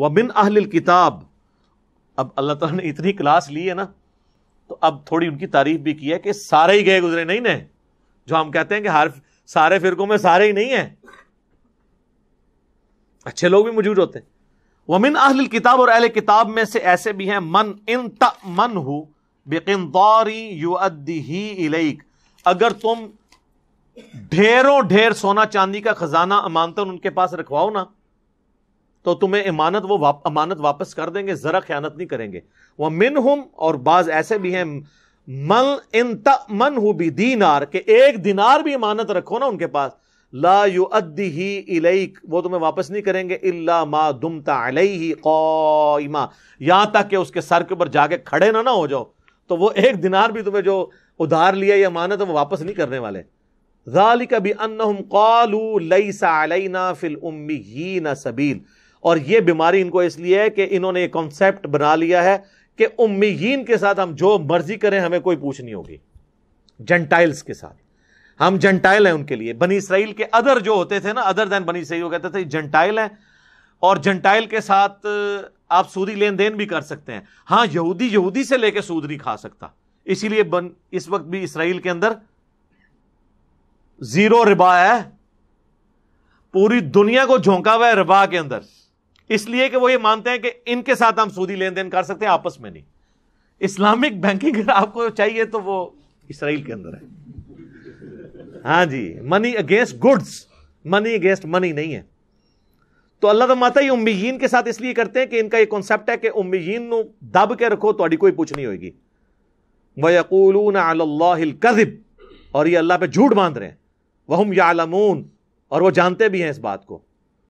व बिन अहल किताब अब अल्लाह तला ने इतनी क्लास ली है ना तो अब थोड़ी उनकी तारीफ भी की है कि सारे ही गए गुजरे नहीं ने जो हम कहते हैं कि हर सारे फिरकों में सारे ही नहीं है अच्छे लोग भी मौजूद होते हैं वमिन अहल किताब और अहल किताब में से ऐसे भी हैं मन इन मन हु बेकिनौरी युद्दी इलेक अगर तुम ढेरों ढेर सोना चांदी का खजाना अमानतन उनके पास रखवाओ ना तो तुम्हें इमानत वो वाप, अमानत वापस कर देंगे जरा ख्यानत नहीं करेंगे वह मिन हम और बाज ऐसे भी हैं मल इन मन हु दीनार के एक दिनार भी इमानत रखो ना उनके पास ला यु अद्दी ही इलेक वो तुम्हें वापस नहीं करेंगे इल्ला मा दुम ही कौमा यहां तक कि उसके सर के ऊपर जाके खड़े ना ना हो जाओ तो वो एक दिनार भी तुम्हें जो उधार लिया या माना तो वो वापस नहीं करने वाले जालिक भी अन्नहुम कालू लई सा फिल उम्मी ही ना सबील और ये बीमारी इनको इसलिए है कि इन्होंने कॉन्सेप्ट बना लिया है कि उम्मीदीन के साथ हम जो मर्जी करें हमें कोई पूछ नहीं होगी जेंटाइल्स के साथ हम जेंटाइल हैं उनके लिए बनी इसराइल के अदर जो होते थे ना अदर देन बनी इसराइल कहते थे जेंटाइल हैं और जेंटाइल के साथ आप सूदी लेन देन भी कर सकते हैं हाँ यहूदी यहूदी से लेके सूद नहीं खा सकता इसीलिए बन इस वक्त भी इसराइल के अंदर जीरो रिबा है पूरी दुनिया को झोंका हुआ है रिबा के अंदर इसलिए कि वो ये मानते हैं कि इनके साथ हम सूदी लेन देन कर सकते हैं आपस में नहीं इस्लामिक बैंकिंग अगर आपको चाहिए तो वो इसराइल के अंदर है हाँ जी money against goods money against money नहीं है तो अल्लाह तो माता ही उम्मीदीन के साथ इसलिए करते हैं कि इनका ये कॉन्सेप्ट है कि उम्मीदीन दब के रखो तो कोई पूछ नहीं होगी वयकूलून कजिब और ये अल्लाह पे झूठ बांध रहे हैं हम यालमून और वो जानते भी हैं इस बात को